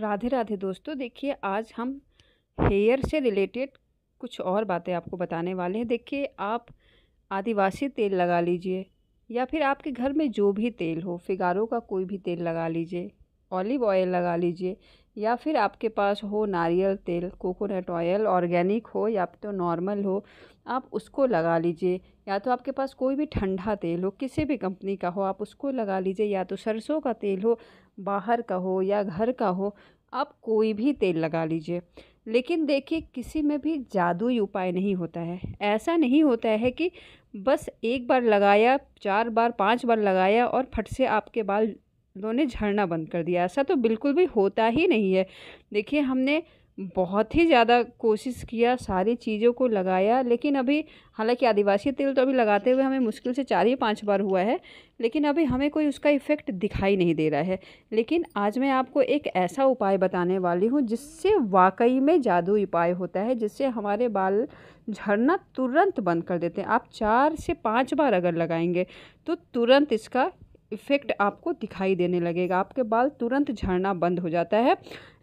राधे राधे दोस्तों देखिए आज हम हेयर से रिलेटेड कुछ और बातें आपको बताने वाले हैं देखिए आप आदिवासी तेल लगा लीजिए या फिर आपके घर में जो भी तेल हो फिगारो का कोई भी तेल लगा लीजिए ऑलिव ऑयल लगा लीजिए या फिर आपके पास हो नारियल तेल कोकोनट ऑयल ऑर्गेनिक हो या तो नॉर्मल हो आप उसको लगा लीजिए या तो आपके पास कोई भी ठंडा तेल हो किसी भी कंपनी का हो आप उसको लगा लीजिए या तो सरसों का तेल हो बाहर का हो या घर का हो आप कोई भी तेल लगा लीजिए लेकिन देखिए किसी में भी जादुई उपाय नहीं होता है ऐसा नहीं होता है कि बस एक बार लगाया चार बार पांच बार लगाया और फट से आपके बाल ने झड़ना बंद कर दिया ऐसा तो बिल्कुल भी होता ही नहीं है देखिए हमने बहुत ही ज़्यादा कोशिश किया सारी चीज़ों को लगाया लेकिन अभी हालांकि आदिवासी तेल तो अभी लगाते हुए हमें मुश्किल से चार ही पाँच बार हुआ है लेकिन अभी हमें कोई उसका इफ़ेक्ट दिखाई नहीं दे रहा है लेकिन आज मैं आपको एक ऐसा उपाय बताने वाली हूँ जिससे वाकई में जादू उपाय होता है जिससे हमारे बाल झड़ना तुरंत बंद कर देते हैं आप चार से पाँच बार अगर लगाएंगे तो तुरंत इसका इफ़ेक्ट आपको दिखाई देने लगेगा आपके बाल तुरंत झड़ना बंद हो जाता है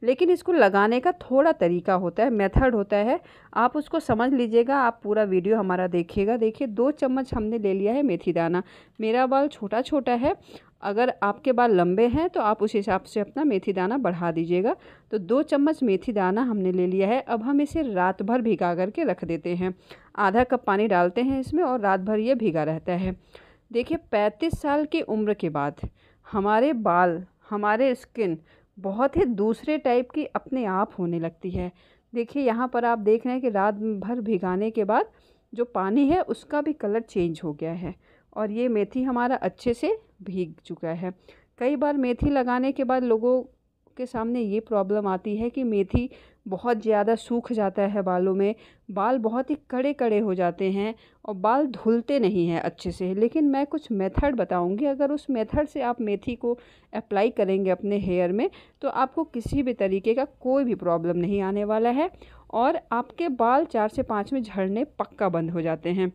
लेकिन इसको लगाने का थोड़ा तरीका होता है मेथड होता है आप उसको समझ लीजिएगा आप पूरा वीडियो हमारा देखिएगा देखिए दो चम्मच हमने ले लिया है मेथी दाना मेरा बाल छोटा छोटा है अगर आपके बाल लंबे हैं तो आप उस हिसाब से अपना मेथी दाना बढ़ा दीजिएगा तो दो चम्मच मेथी दाना हमने ले लिया है अब हम इसे रात भर भिगा करके रख देते हैं आधा कप पानी डालते हैं इसमें और रात भर ये भिगा रहता है देखिए पैंतीस साल की उम्र के बाद हमारे बाल हमारे स्किन बहुत ही दूसरे टाइप की अपने आप होने लगती है देखिए यहाँ पर आप देख रहे हैं कि रात भर भिगाने के बाद जो पानी है उसका भी कलर चेंज हो गया है और ये मेथी हमारा अच्छे से भीग चुका है कई बार मेथी लगाने के बाद लोगों के सामने ये प्रॉब्लम आती है कि मेथी बहुत ज़्यादा सूख जाता है बालों में बाल बहुत ही कड़े कड़े हो जाते हैं और बाल धुलते नहीं हैं अच्छे से लेकिन मैं कुछ मेथड बताऊंगी अगर उस मेथड से आप मेथी को अप्लाई करेंगे अपने हेयर में तो आपको किसी भी तरीके का कोई भी प्रॉब्लम नहीं आने वाला है और आपके बाल चार से पाँच में झड़ने पक्का बंद हो जाते हैं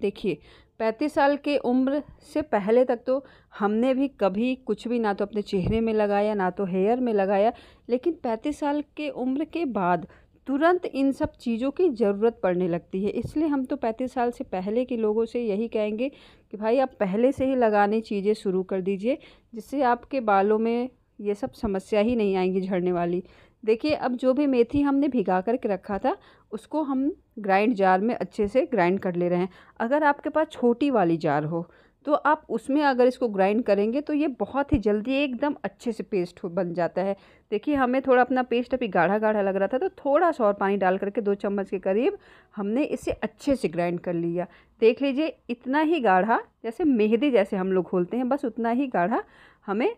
देखिए पैंतीस साल के उम्र से पहले तक तो हमने भी कभी कुछ भी ना तो अपने चेहरे में लगाया ना तो हेयर में लगाया लेकिन पैंतीस साल के उम्र के बाद तुरंत इन सब चीज़ों की ज़रूरत पड़ने लगती है इसलिए हम तो पैंतीस साल से पहले के लोगों से यही कहेंगे कि भाई आप पहले से ही लगाने चीज़ें शुरू कर दीजिए जिससे आपके बालों में ये सब समस्या ही नहीं आएंगी झड़ने वाली देखिए अब जो भी मेथी हमने भिगा करके रखा था उसको हम ग्राइंड जार में अच्छे से ग्राइंड कर ले रहे हैं अगर आपके पास छोटी वाली जार हो तो आप उसमें अगर इसको ग्राइंड करेंगे तो ये बहुत ही जल्दी एकदम अच्छे से पेस्ट बन जाता है देखिए हमें थोड़ा अपना पेस्ट अभी गाढ़ा गाढ़ा लग रहा था तो थोड़ा सा और पानी डाल करके दो चम्मच के करीब हमने इसे अच्छे से ग्राइंड कर लिया देख लीजिए इतना ही गाढ़ा जैसे मेहंदी जैसे हम लोग घोलते हैं बस उतना ही गाढ़ा हमें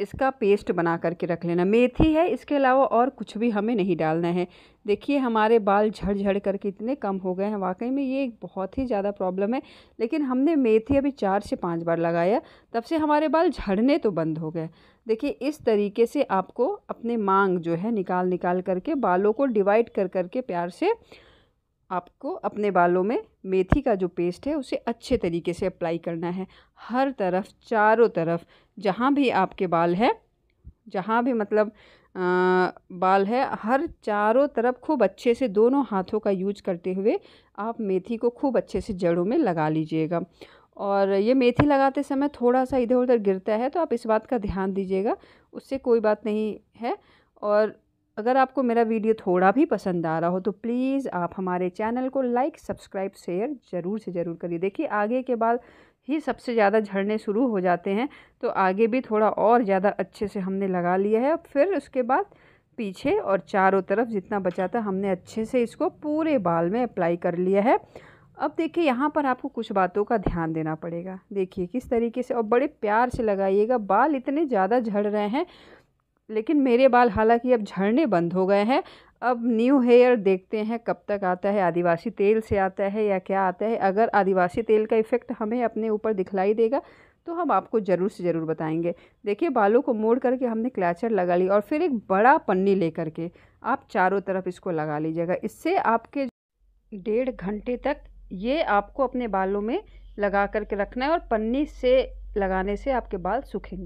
इसका पेस्ट बना करके रख लेना मेथी है इसके अलावा और कुछ भी हमें नहीं डालना है देखिए हमारे बाल झड़ झड़ करके इतने कम हो गए हैं वाकई में ये एक बहुत ही ज़्यादा प्रॉब्लम है लेकिन हमने मेथी अभी चार से पाँच बार लगाया तब से हमारे बाल झड़ने तो बंद हो गए देखिए इस तरीके से आपको अपने मांग जो है निकाल निकाल करके बालों को डिवाइड कर करके प्यार से आपको अपने बालों में मेथी का जो पेस्ट है उसे अच्छे तरीके से अप्लाई करना है हर तरफ चारों तरफ जहाँ भी आपके बाल है जहाँ भी मतलब आ, बाल है हर चारों तरफ खूब अच्छे से दोनों हाथों का यूज करते हुए आप मेथी को खूब अच्छे से जड़ों में लगा लीजिएगा और ये मेथी लगाते समय थोड़ा सा इधर उधर गिरता है तो आप इस बात का ध्यान दीजिएगा उससे कोई बात नहीं है और अगर आपको मेरा वीडियो थोड़ा भी पसंद आ रहा हो तो प्लीज़ आप हमारे चैनल को लाइक सब्सक्राइब शेयर ज़रूर से ज़रूर करिए देखिए आगे के बाद ही सबसे ज़्यादा झड़ने शुरू हो जाते हैं तो आगे भी थोड़ा और ज़्यादा अच्छे से हमने लगा लिया है फिर उसके बाद पीछे और चारों तरफ जितना बचा था हमने अच्छे से इसको पूरे बाल में अप्लाई कर लिया है अब देखिए यहाँ पर आपको कुछ बातों का ध्यान देना पड़ेगा देखिए किस तरीके से और बड़े प्यार से लगाइएगा बाल इतने ज़्यादा झड़ रहे हैं लेकिन मेरे बाल हालांकि अब झड़ने बंद हो गए हैं अब न्यू हेयर देखते हैं कब तक आता है आदिवासी तेल से आता है या क्या आता है अगर आदिवासी तेल का इफ़ेक्ट हमें अपने ऊपर दिखलाई देगा तो हम आपको ज़रूर से ज़रूर बताएंगे देखिए बालों को मोड़ करके हमने क्लैचर लगा ली और फिर एक बड़ा पन्नी ले करके आप चारों तरफ इसको लगा लीजिएगा इससे आपके डेढ़ घंटे तक ये आपको अपने बालों में लगा करके रखना है और पन्नी से लगाने से आपके बाल सूखेंगे